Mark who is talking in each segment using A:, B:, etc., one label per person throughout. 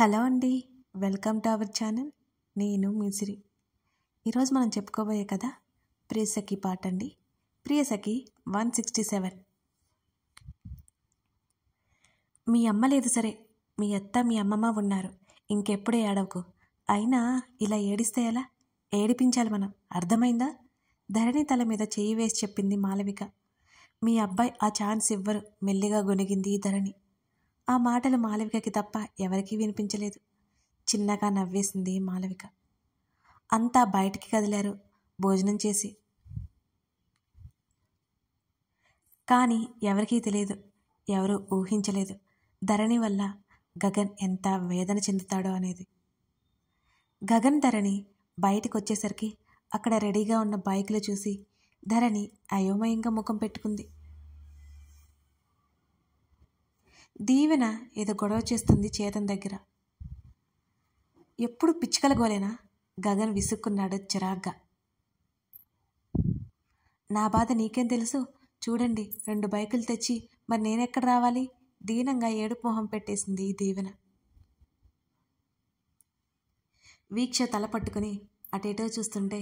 A: hello అండి welcome to our channel నేను మిసిరి ఈరోజు మనం చెప్పుకోబోయే కదా ప్రియసఖి పాట అండి ప్రియసఖి వన్ సిక్స్టీ సెవెన్ మీ అమ్మ లేదు సరే మీ అత్త మీ అమ్మమ్మ ఉన్నారు ఇంకెప్పుడే ఏడవకు అయినా ఇలా ఏడిస్తే ఎలా ఏడిపించాలి మనం అర్థమైందా ధరణి తల మీద చేయి వేసి చెప్పింది మాలవిక మీ అబ్బాయి ఆ ఛాన్స్ ఇవ్వరు మెల్లిగా గొనిగింది ధరణి ఆ మాటలు మాలవికకి తప్ప ఎవరికీ వినిపించలేదు చిన్నగా నవ్వేసింది మాలవిక అంతా బయటికి కదిలారు భోజనం చేసి కానీ ఎవరికీ తెలియదు ఎవరూ ఊహించలేదు ధరణి వల్ల గగన్ ఎంత వేదన చెందుతాడో అనేది గగన్ ధరణి బయటకు వచ్చేసరికి అక్కడ రెడీగా ఉన్న బైకులు చూసి ధరణి అయోమయంగా ముఖం పెట్టుకుంది దీవెన ఏదో గొడవ చేస్తుంది చేతన్ దగ్గర ఎప్పుడు పిచ్చుకల గోలేనా గగన్ విసుక్కున్నాడు చిరాగ్గా నా బాధ నీకేం తెలుసు చూడండి రెండు బైకులు తెచ్చి మరి నేనెక్కడ రావాలి దీనంగా ఏడుపు మొహం పెట్టేసింది ఈ దీవెన వీక్ష తల పట్టుకుని అటేటో చూస్తుంటే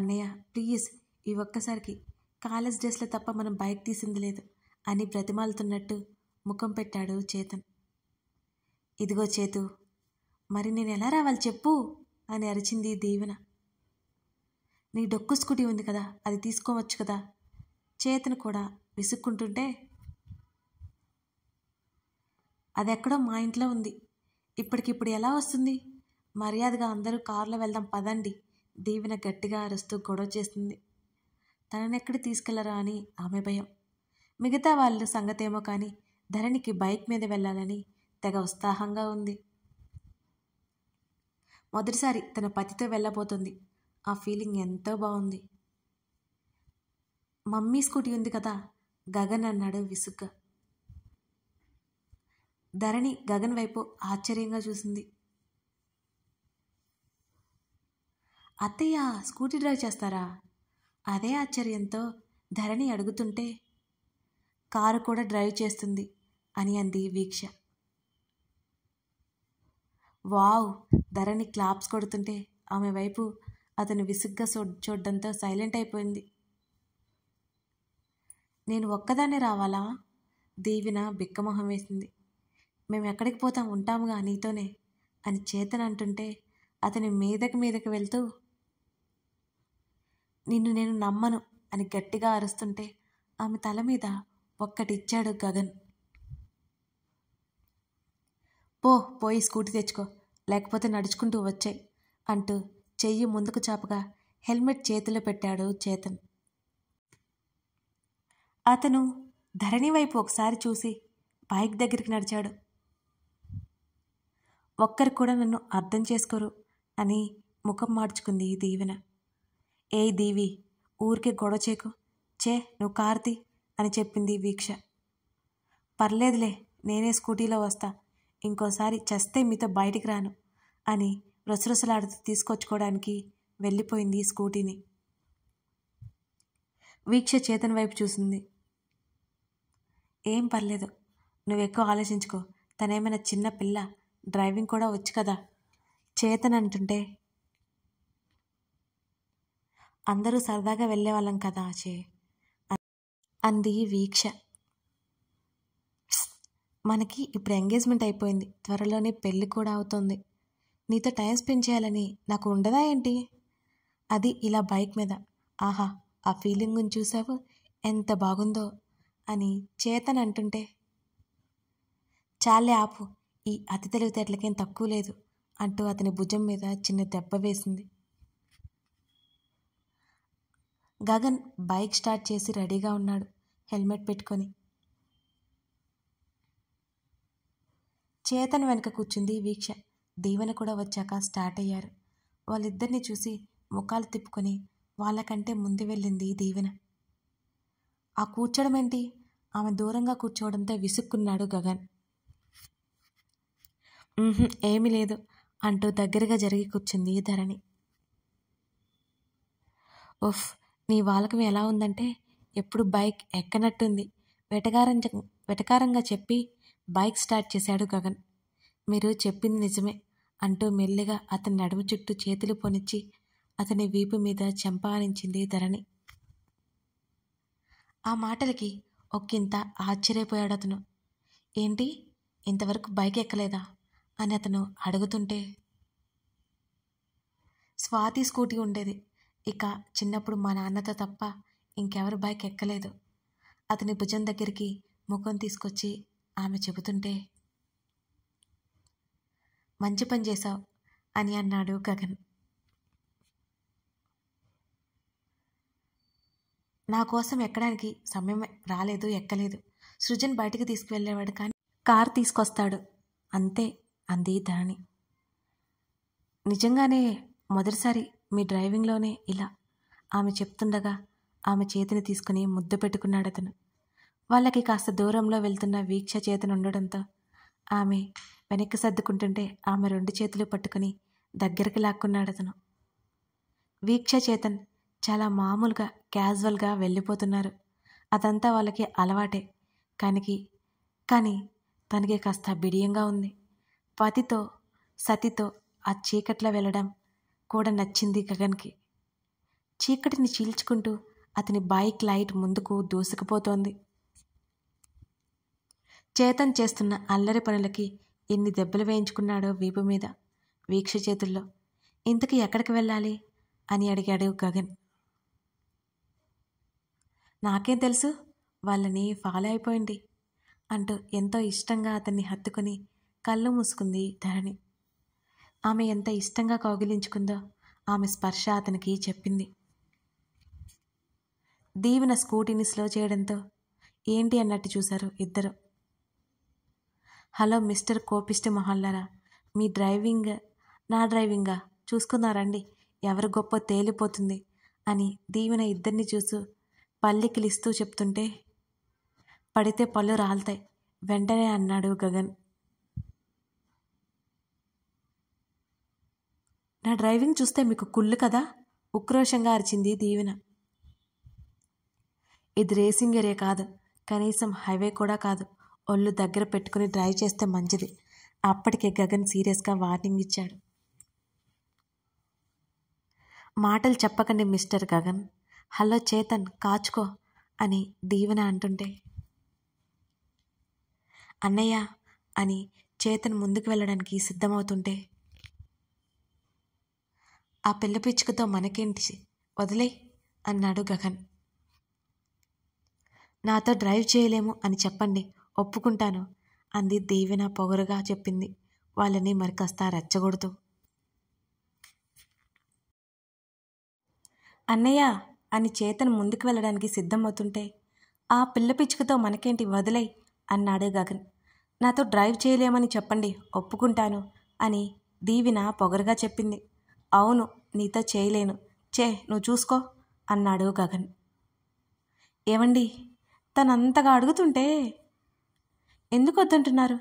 A: అన్నయ్య ప్లీజ్ ఈ ఒక్కసారికి కాలేజ్ డ్రెస్లో తప్ప మనం బైక్ తీసింది లేదు అని బ్రతిమాలుతున్నట్టు ముఖం పెట్టాడు చేతన్ ఇదిగో చేతు మరి నేను ఎలా రావాలి చెప్పు అని అరిచింది దీవెన నీ డొక్కు స్కూటీ ఉంది కదా అది తీసుకోవచ్చు కదా చేతను కూడా విసుక్కుంటుంటే అది ఎక్కడో మా ఇంట్లో ఉంది ఇప్పటికిప్పుడు ఎలా వస్తుంది మర్యాదగా అందరూ కారులో వెళ్దాం పదండి దీవెన గట్టిగా అరుస్తూ గొడవ చేస్తుంది తనని ఎక్కడ తీసుకెళ్లరా అని ఆమె భయం మిగతా వాళ్ళ సంగతేమో కానీ ధరణికి బైక్ మీద వెళ్ళాలని తెగ ఉత్సాహంగా ఉంది మొదటిసారి తన పతితో వెళ్ళబోతుంది ఆ ఫీలింగ్ ఎంతో బాగుంది మమ్మీ స్కూటీ ఉంది కదా గగన్ అన్నాడు విసుగ్గా ధరణి గగన్ వైపు ఆశ్చర్యంగా చూసింది అత్తయ్య స్కూటీ డ్రైవ్ చేస్తారా అదే ఆశ్చర్యంతో ధరణి అడుగుతుంటే కారు కూడా డ్రైవ్ చేస్తుంది అని అంది వీక్ష వావ్ ధరణి క్లాప్స్ కొడుతుంటే ఆమె వైపు అతను విసుగ్గా చూడడంతో సైలెంట్ అయిపోయింది నేను ఒక్కదాన్ని రావాలా దీవిన బిక్కమొహం వేసింది మేము ఎక్కడికి పోతాం ఉంటాముగా నీతోనే అని చేతన అంటుంటే అతని మీదకి మీదకి వెళ్తూ నిన్ను నేను నమ్మను అని గట్టిగా అరుస్తుంటే ఆమె తల మీద ఒక్కటిచ్చాడు గగన్ పో పోయి స్కూటీ తెచ్చుకో లేకపోతే నడుచుకుంటూ వచ్చాయి అంటూ చెయ్యి ముందుకు చాపగా హెల్మెట్ చేతిలో పెట్టాడు చేతన్ అతను ధరణి వైపు ఒకసారి చూసి బైక్ దగ్గరికి నడిచాడు ఒక్కరు కూడా నన్ను అర్థం చేసుకోరు అని ముఖం మార్చుకుంది దీవెన ఏ దీవి ఊరికే గొడవ చేకు చే నువ్వు కార్తి అని చెప్పింది వీక్ష పర్లేదులే నేనే స్కూటీలో వస్తా ఇంకోసారి చస్తే మీతో బయటికి రాను అని రొసరొసలాడుతూ తీసుకొచ్చుకోవడానికి వెళ్ళిపోయింది స్కూటీని వీక్ష చేతన్ వైపు చూసింది ఏం పర్లేదు నువ్వు ఎక్కువ ఆలోచించుకో తనేమైనా చిన్న పిల్ల డ్రైవింగ్ కూడా వచ్చు కదా చేతన్ అంటుంటే అందరూ సరదాగా వెళ్ళే వాళ్ళం కదా చే అంది వీక్ష మనకి ఇప్పుడు ఎంగేజ్మెంట్ అయిపోయింది త్వరలోనే పెళ్ళి కూడా అవుతుంది నీతో టైం స్పెండ్ చేయాలని నాకు ఉండదా ఏంటి అది ఇలా బైక్ మీద ఆహా ఆ ఫీలింగ్ని చూసావు ఎంత బాగుందో అని చేతన్ అంటుంటే చాలే ఆపు ఈ అతి తెలివితేటలకేం తక్కువ లేదు అంటూ అతని భుజం మీద చిన్న దెబ్బ వేసింది గగన్ బైక్ స్టార్ట్ చేసి రెడీగా ఉన్నాడు హెల్మెట్ పెట్టుకొని చేతన్ వెనక కూర్చుంది వీక్ష దీవెన కూడా వచ్చాక స్టార్ట్ అయ్యారు వాళ్ళిద్దరిని చూసి ముఖాలు తిప్పుకొని వాళ్ళకంటే ముందు వెళ్ళింది దీవెన ఆ కూర్చోడం ఏంటి ఆమె దూరంగా కూర్చోవడంతో విసుక్కున్నాడు గగన్ ఏమీ లేదు అంటూ దగ్గరగా జరిగి కూర్చుంది ధరణి ఉఫ్ నీ వాలకం ఎలా ఉందంటే ఎప్పుడు బైక్ ఎక్కనట్టుంది వెటకారం వెటకారంగా చెప్పి బైక్ స్టార్ట్ చేశాడు గగన్ మీరు చెప్పింది నిజమే అంటూ మెల్లిగా అతని నడుము చుట్టూ చేతులు పొనిచ్చి అతని వీపు మీద చెంపానించింది ధరణి ఆ మాటలకి ఒక్కింత ఆశ్చర్యపోయాడు అతను ఏంటి ఇంతవరకు బైక్ ఎక్కలేదా అని అతను అడుగుతుంటే స్వాతి స్కూటీ ఉండేది ఇక చిన్నప్పుడు మా నాన్నతో తప్ప ఇంకెవరు బైక్ ఎక్కలేదు అతని భుజం దగ్గరికి ముఖం తీసుకొచ్చి ఆమె చెబుతుంటే మంచి పని చేశావు అని అన్నాడు గగన్ నా కోసం ఎక్కడానికి సమయం రాలేదు ఎక్కలేదు సృజన్ బయటికి తీసుకువెళ్ళేవాడు కానీ కార్ తీసుకొస్తాడు అంతే అంది ధరణి నిజంగానే మొదటిసారి మీ డ్రైవింగ్లోనే ఇలా ఆమె చెప్తుండగా ఆమె చేతిని తీసుకుని ముద్దు పెట్టుకున్నాడు అతను వాళ్ళకి కాస్త దూరంలో వెళ్తున్న వీక్ష ఉండడంతో ఆమె వెనక్కి సర్దుకుంటుంటే ఆమె రెండు చేతులు పట్టుకుని దగ్గరికి లాక్కున్నాడు అతను వీక్ష చేతన్ చాలా మామూలుగా క్యాజువల్గా వెళ్ళిపోతున్నారు అదంతా వాళ్ళకి అలవాటే కానికి కానీ తనకి కాస్త బిడియంగా ఉంది పతితో సతితో ఆ చీకట్లో వెళ్ళడం కూడా నచ్చింది గగన్కి చీకటిని చీల్చుకుంటూ అతని బైక్ లైట్ ముందుకు దూసుకుపోతోంది చేతన్ చేస్తున్న అల్లరి పనులకి ఎన్ని దెబ్బలు వేయించుకున్నాడో వీపు మీద వీక్ష చేతుల్లో ఇంతకీ ఎక్కడికి వెళ్ళాలి అని అడిగాడు గగన్ నాకేం తెలుసు వాళ్ళని ఫాలో అయిపోయింది అంటూ ఎంతో ఇష్టంగా అతన్ని హత్తుకుని కళ్ళు మూసుకుంది ధరణి ఆమె ఎంత ఇష్టంగా కౌగిలించుకుందో ఆమె స్పర్శ అతనికి చెప్పింది దీవెన స్కూటీని స్లో చేయడంతో ఏంటి అన్నట్టు చూశారు ఇద్దరు హలో మిస్టర్ కోపిష్టి మహల్లారా మీ డ్రైవింగ్ నా డ్రైవింగా చూసుకున్నారండి ఎవరు గొప్ప తేలిపోతుంది అని దీవెన ఇద్దరిని చూసు లిస్తూ చెప్తుంటే పడితే పళ్ళు రాలుతాయి వెంటనే అన్నాడు గగన్ నా డ్రైవింగ్ చూస్తే మీకు కుళ్ళు కదా ఉక్రోషంగా అరిచింది దీవెన ఇది రేసింగ్ ఏరియా కాదు కనీసం హైవే కూడా కాదు ఒళ్ళు దగ్గర పెట్టుకుని డ్రైవ్ చేస్తే మంచిది అప్పటికే గగన్ సీరియస్గా వార్నింగ్ ఇచ్చాడు మాటలు చెప్పకండి మిస్టర్ గగన్ హలో చేతన్ కాచుకో అని దీవెన అంటుంటే అన్నయ్య అని చేతన్ ముందుకు వెళ్ళడానికి సిద్ధమవుతుంటే ఆ పిల్ల పిచ్చుకతో మనకేంటి వదిలే అన్నాడు గగన్ నాతో డ్రైవ్ చేయలేము అని చెప్పండి ఒప్పుకుంటాను అంది దేవిన పొగరుగా చెప్పింది వాళ్ళని మరికాస్త రెచ్చగొడుతూ అన్నయ్య అని చేతను ముందుకు వెళ్ళడానికి సిద్ధమవుతుంటే ఆ పిల్ల పిచ్చుకతో మనకేంటి వదిలై అన్నాడు గగన్ నాతో డ్రైవ్ చేయలేమని చెప్పండి ఒప్పుకుంటాను అని దీవిన పొగరుగా చెప్పింది అవును నీతో చేయలేను చే నువ్వు చూసుకో అన్నాడు గగన్ ఏమండి తనంతగా అడుగుతుంటే ఎందుకు వద్దంటున్నారు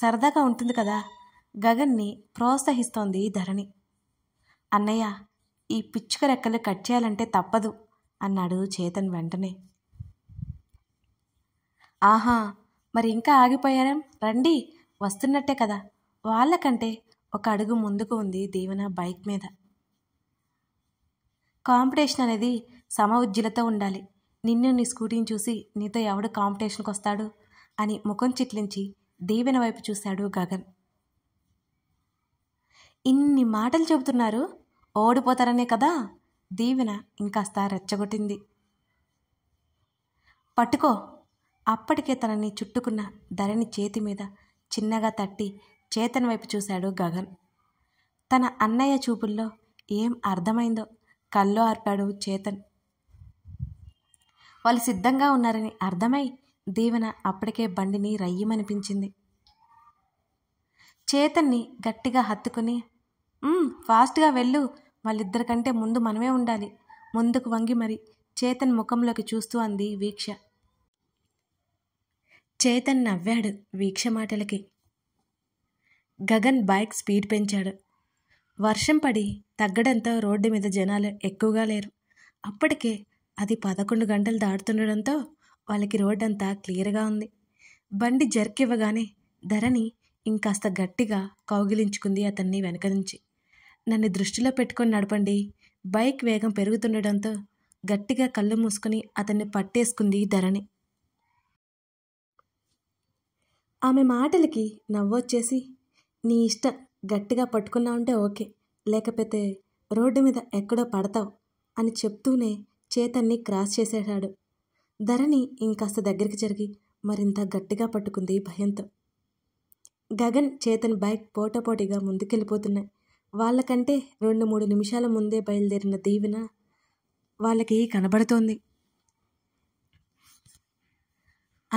A: సరదాగా ఉంటుంది కదా గగన్ని ప్రోత్సహిస్తోంది ధరణి అన్నయ్య ఈ పిచ్చుక రెక్కలు కట్ చేయాలంటే తప్పదు అన్నాడు చేతన్ వెంటనే ఆహా మరి ఇంకా ఆగిపోయారా రండి వస్తున్నట్టే కదా వాళ్ళకంటే ఒక అడుగు ముందుకు ఉంది దీవెన బైక్ మీద కాంపిటీషన్ అనేది సమ ఉజ్జులతో ఉండాలి నిన్ను నీ స్కూటీని చూసి నీతో ఎవడు కాంపిటీషన్కి వస్తాడు అని ముఖం చిట్లించి దీవెన వైపు చూశాడు గగన్ ఇన్ని మాటలు చెబుతున్నారు ఓడిపోతారనే కదా దీవెన ఇంకాస్త రెచ్చగొట్టింది పట్టుకో అప్పటికే తనని చుట్టుకున్న ధరణి చేతి మీద చిన్నగా తట్టి చేతన వైపు చూశాడు గగన్ తన అన్నయ్య చూపుల్లో ఏం అర్థమైందో కల్లో ఆర్పాడు చేతన్ వాళ్ళు సిద్ధంగా ఉన్నారని అర్థమై దీవెన అప్పటికే బండిని రయ్యమనిపించింది చేతన్ని గట్టిగా హత్తుకుని ఫాస్ట్గా వెళ్ళు వాళ్ళిద్దరి కంటే ముందు మనమే ఉండాలి ముందుకు వంగి మరి చేతన్ ముఖంలోకి చూస్తూ అంది వీక్ష చేతన్ నవ్వాడు వీక్ష మాటలకి గగన్ బైక్ స్పీడ్ పెంచాడు వర్షం పడి తగ్గడంతో రోడ్డు మీద జనాలు ఎక్కువగా లేరు అప్పటికే అది పదకొండు గంటలు దాడుతుండడంతో వాళ్ళకి రోడ్ అంతా క్లియర్గా ఉంది బండి జరికివ్వగానే ధరణి ఇంకాస్త గట్టిగా కౌగిలించుకుంది అతన్ని వెనక నుంచి నన్ను దృష్టిలో పెట్టుకొని నడపండి బైక్ వేగం పెరుగుతుండటంతో గట్టిగా కళ్ళు మూసుకుని అతన్ని పట్టేసుకుంది ధరణి ఆమె మాటలకి నవ్వొచ్చేసి నీ ఇష్టం గట్టిగా ఉంటే ఓకే లేకపోతే రోడ్డు మీద ఎక్కడో పడతావు అని చెప్తూనే చేతన్ని క్రాస్ చేసేశాడు ధరణి ఇంకాస్త దగ్గరికి జరిగి మరింత గట్టిగా పట్టుకుంది భయంతో గగన్ చేతన్ బైక్ పోటపోటీగా ముందుకెళ్ళిపోతున్నాయి వాళ్ళకంటే రెండు మూడు నిమిషాల ముందే బయలుదేరిన దీవెన వాళ్ళకి కనబడుతోంది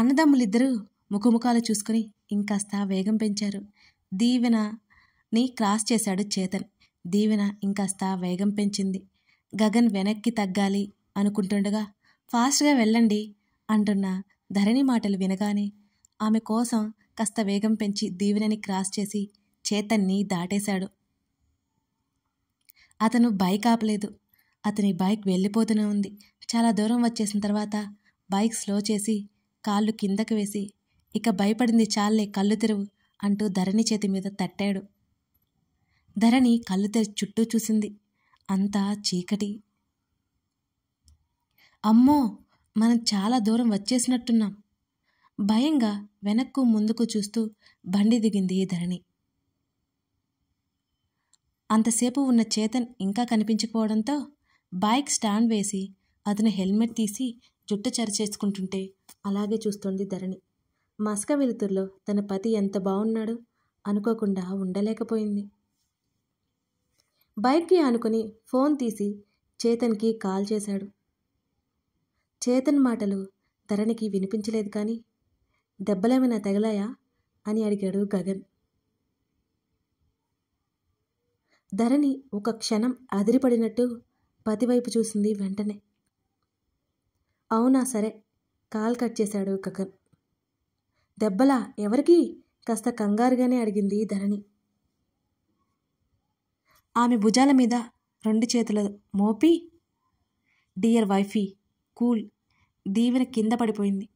A: అన్నదమ్ములిద్దరూ ముఖముఖాలు చూసుకుని ఇంకాస్త వేగం పెంచారు దీవెనని క్రాస్ చేశాడు చేతన్ దీవెన ఇంకాస్త వేగం పెంచింది గగన్ వెనక్కి తగ్గాలి అనుకుంటుండగా ఫాస్ట్గా వెళ్ళండి అంటున్న ధరణి మాటలు వినగానే ఆమె కోసం కాస్త వేగం పెంచి దీవెనని క్రాస్ చేసి చేతన్ని దాటేశాడు అతను బైక్ ఆపలేదు అతని బైక్ వెళ్ళిపోతూనే ఉంది చాలా దూరం వచ్చేసిన తర్వాత బైక్ స్లో చేసి కాళ్ళు కిందకు వేసి ఇక భయపడింది చాలే కళ్ళు తెరువు అంటూ ధరణి చేతి మీద తట్టాడు ధరణి కళ్ళు తెరి చుట్టూ చూసింది అంతా చీకటి అమ్మో మనం చాలా దూరం వచ్చేసినట్టున్నాం భయంగా వెనక్కు ముందుకు చూస్తూ బండి దిగింది ధరణి అంతసేపు ఉన్న చేతన్ ఇంకా కనిపించకపోవడంతో బైక్ స్టాండ్ వేసి అతను హెల్మెట్ తీసి జుట్టు చరిచేసుకుంటుంటే అలాగే చూస్తోంది ధరణి మస్క వెలుతుర్లో తన పతి ఎంత బాగున్నాడు అనుకోకుండా ఉండలేకపోయింది బైక్కి ఆనుకొని ఫోన్ తీసి చేతన్కి కాల్ చేశాడు చేతన్ మాటలు ధరణికి వినిపించలేదు కానీ దెబ్బలేమైనా తగిలాయా అని అడిగాడు గగన్ ధరణి ఒక క్షణం అదిరిపడినట్టు పతివైపు చూసింది వెంటనే అవునా సరే కాల్ కట్ చేశాడు గగన్ దెబ్బలా ఎవరికి కాస్త కంగారుగానే అడిగింది ధరణి ఆమె భుజాల మీద రెండు చేతుల మోపి డియర్ వైఫీ కూల్ దీవెన కింద పడిపోయింది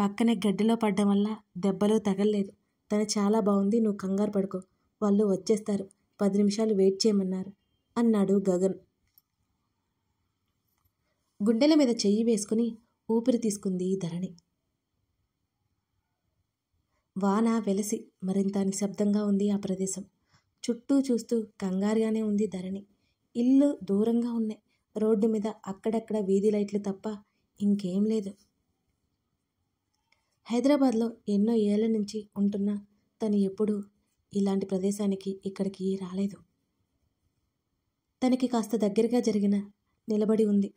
A: పక్కనే గడ్డిలో పడ్డం వల్ల దెబ్బలు తగలలేదు తను చాలా బాగుంది నువ్వు కంగారు పడుకో వాళ్ళు వచ్చేస్తారు పది నిమిషాలు వెయిట్ చేయమన్నారు అన్నాడు గగన్ గుండెల మీద చెయ్యి వేసుకుని ఊపిరి తీసుకుంది ధరణి వాన వెలసి మరింత నిశ్శబ్దంగా ఉంది ఆ ప్రదేశం చుట్టూ చూస్తూ కంగారుగానే ఉంది ధరణి ఇల్లు దూరంగా ఉన్నాయి రోడ్డు మీద అక్కడక్కడ వీధి లైట్లు తప్ప ఇంకేం లేదు హైదరాబాద్లో ఎన్నో ఏళ్ల నుంచి ఉంటున్న తను ఎప్పుడూ ఇలాంటి ప్రదేశానికి ఇక్కడికి రాలేదు తనకి కాస్త దగ్గరగా జరిగిన నిలబడి ఉంది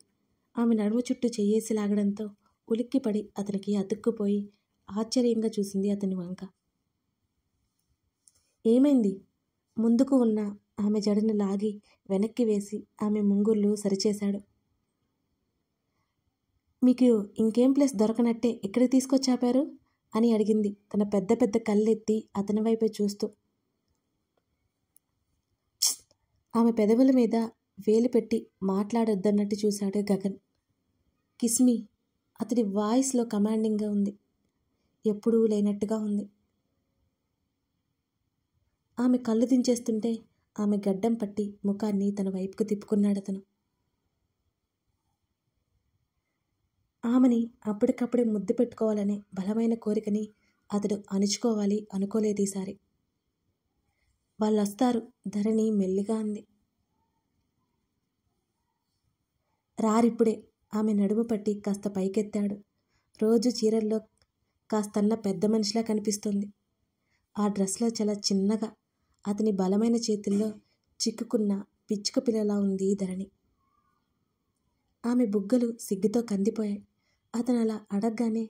A: ఆమె నడుము చుట్టూ చెయ్యేసి లాగడంతో ఉలిక్కిపడి అతనికి అతుక్కుపోయి ఆశ్చర్యంగా చూసింది అతని వంక ఏమైంది ముందుకు ఉన్న ఆమె జడను లాగి వెనక్కి వేసి ఆమె ముంగుర్లు సరిచేశాడు మీకు ఇంకేం ప్లేస్ దొరకనట్టే ఇక్కడ తీసుకొచ్చాపారు అని అడిగింది తన పెద్ద పెద్ద కళ్ళెత్తి అతని వైపే చూస్తూ ఆమె పెదవుల మీద వేలు పెట్టి మాట్లాడొద్దన్నట్టు చూశాడు గగన్ కిస్మి అతడి వాయిస్లో కమాండింగ్గా ఉంది ఎప్పుడూ లేనట్టుగా ఉంది ఆమె కళ్ళు దించేస్తుంటే ఆమె గడ్డం పట్టి ముఖాన్ని తన వైపుకు తిప్పుకున్నాడతను ఆమెని అప్పటికప్పుడే ముద్దు పెట్టుకోవాలనే బలమైన కోరికని అతడు అణుచుకోవాలి అనుకోలేదు ఈసారి వాళ్ళొస్తారు ధరణి మెల్లిగా అంది రారిప్పుడే ఆమె నడుము పట్టి కాస్త పైకెత్తాడు రోజు చీరల్లో కాస్తన్న పెద్ద మనిషిలా కనిపిస్తుంది ఆ డ్రెస్లో చాలా చిన్నగా అతని బలమైన చేతుల్లో చిక్కుకున్న పిచ్చుక పిల్లలా ఉంది ధరణి ఆమె బుగ్గలు సిగ్గుతో కందిపోయాయి అతను అలా అడగగానే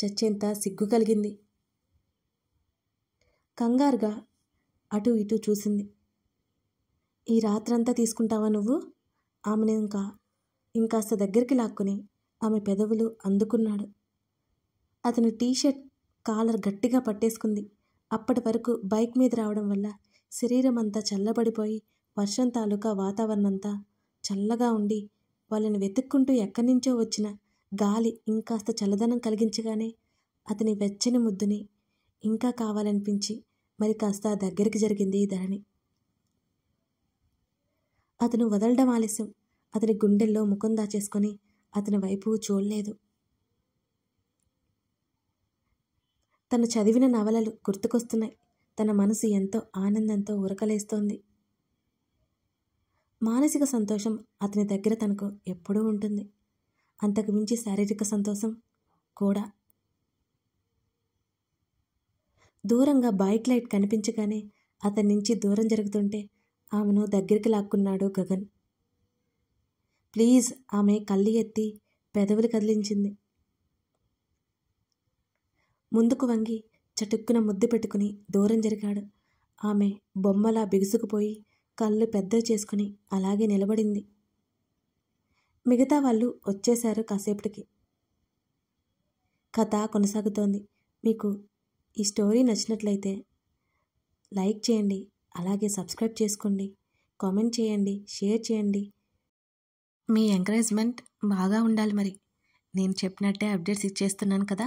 A: చచ్చేంత సిగ్గు కలిగింది కంగారుగా అటు ఇటు చూసింది ఈ రాత్రంతా తీసుకుంటావా నువ్వు ఆమెను ఇంకా ఇంకాస్త దగ్గరికి లాక్కుని ఆమె పెదవులు అందుకున్నాడు అతను టీషర్ట్ కాలర్ గట్టిగా పట్టేసుకుంది అప్పటి వరకు బైక్ మీద రావడం వల్ల శరీరమంతా చల్లబడిపోయి వర్షం తాలూకా వాతావరణంతా చల్లగా ఉండి వాళ్ళని వెతుక్కుంటూ ఎక్కడి నుంచో వచ్చిన గాలి ఇంకాస్త చల్లదనం కలిగించగానే అతని వెచ్చని ముద్దుని ఇంకా కావాలనిపించి మరి కాస్త దగ్గరికి జరిగింది ఈ ధరణి అతను వదలడం ఆలస్యం అతని గుండెల్లో ముఖం దాచేసుకొని అతని వైపు చూడలేదు తను చదివిన నవలలు గుర్తుకొస్తున్నాయి తన మనసు ఎంతో ఆనందంతో ఉరకలేస్తోంది మానసిక సంతోషం అతని దగ్గర తనకు ఎప్పుడూ ఉంటుంది అంతకు మించి శారీరక సంతోషం కూడా దూరంగా బైక్ లైట్ కనిపించగానే అతని నుంచి దూరం జరుగుతుంటే ఆమెను దగ్గరికి లాక్కున్నాడు గగన్ ప్లీజ్ ఆమె కళ్ళు ఎత్తి పెదవులు కదిలించింది ముందుకు వంగి చటుక్కున ముద్దు పెట్టుకుని దూరం జరిగాడు ఆమె బొమ్మలా బిగుసుకుపోయి కళ్ళు పెద్ద చేసుకుని అలాగే నిలబడింది మిగతా వాళ్ళు వచ్చేశారు కాసేపటికి కథ కొనసాగుతోంది మీకు ఈ స్టోరీ నచ్చినట్లయితే లైక్ చేయండి అలాగే సబ్స్క్రైబ్ చేసుకోండి కామెంట్ చేయండి షేర్ చేయండి మీ ఎంకరేజ్మెంట్ బాగా ఉండాలి మరి నేను చెప్పినట్టే అప్డేట్స్ ఇచ్చేస్తున్నాను కదా